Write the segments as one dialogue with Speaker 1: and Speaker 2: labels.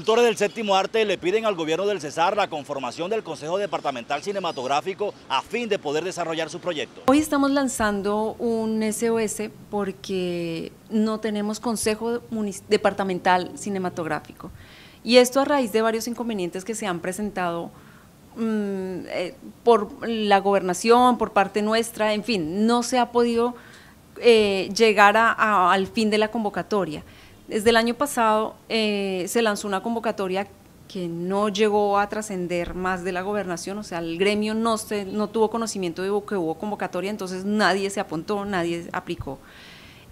Speaker 1: Cultores del séptimo arte le piden al gobierno del Cesar la conformación del Consejo Departamental Cinematográfico a fin de poder desarrollar su proyecto. Hoy estamos lanzando un SOS porque no tenemos Consejo Departamental Cinematográfico. Y esto a raíz de varios inconvenientes que se han presentado mm, eh, por la gobernación, por parte nuestra, en fin, no se ha podido eh, llegar al fin de la convocatoria. Desde el año pasado eh, se lanzó una convocatoria que no llegó a trascender más de la gobernación, o sea, el gremio no, tuvo conocimiento de que hubo convocatoria, entonces nadie se apuntó, nadie aplicó.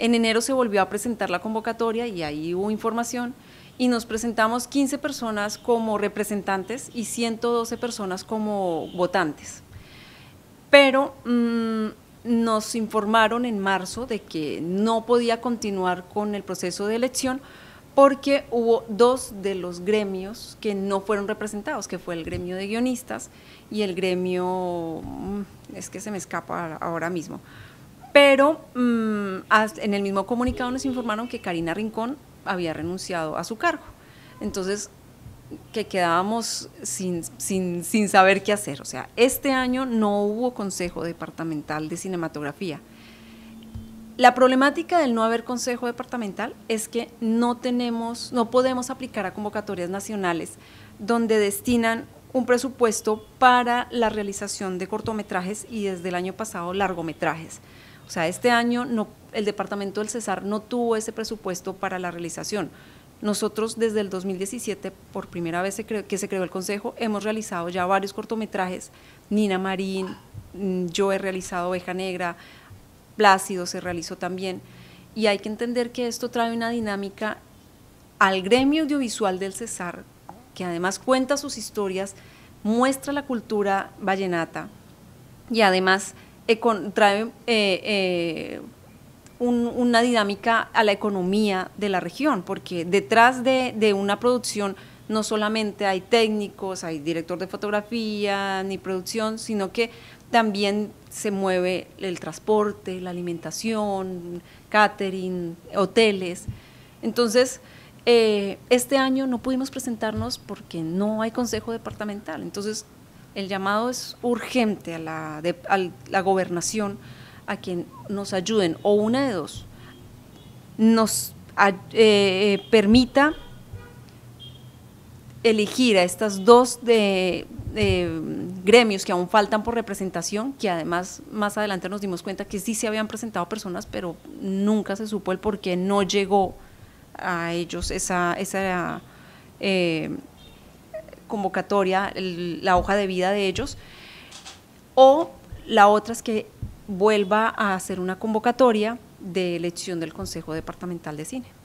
Speaker 1: En enero se volvió a presentar la convocatoria y ahí hubo información y nos presentamos 15 personas como representantes y 112 personas como votantes. Pero... Mm, nos informaron en marzo de que no podía continuar con el proceso de elección porque hubo dos de los gremios que no fueron representados, que fue el gremio de guionistas y el gremio, mm, es que se me escapa ahora mismo, pero mm, en el mismo comunicado nos informaron que Karina Rincón había renunciado a su cargo. Entonces, que quedábamos sin, saber qué hacer. O sea, este año no hubo Consejo Departamental de Cinematografía. La problemática del no haber Consejo Departamental es que no tenemos, no podemos aplicar a convocatorias nacionales donde destinan un presupuesto para la realización de cortometrajes y desde el año pasado largometrajes. O sea, este año no, el departamento del Cesar no tuvo ese presupuesto para la realización. Nosotros desde el 2017, por primera vez que se creó el Consejo, hemos realizado ya varios cortometrajes. Nina Marín, mm, yo he realizado Oveja Negra, Plácido se realizó también. Y hay que entender que esto trae una dinámica al gremio audiovisual del Cesar, que además cuenta sus historias, muestra la cultura vallenata y además trae eh, eh, una dinámica a la economía de la región, porque detrás de, una producción no solamente hay técnicos, hay director de fotografía, ni producción, sino que también se mueve el transporte, la alimentación, catering, hoteles. Entonces, eh, este año no pudimos presentarnos porque no hay consejo departamental. Entonces, el llamado es urgente a la gobernación a quien nos ayuden, o una de dos, nos eh, eh, permita elegir a estas dos gremios que aún faltan por representación, que además más adelante nos dimos cuenta que sí se habían presentado personas, pero nunca se supo el por qué no llegó a ellos esa, esa eh, convocatoria, la hoja de vida de ellos. O la otra es que vuelva a hacer una convocatoria de elección del Consejo Departamental de Cine.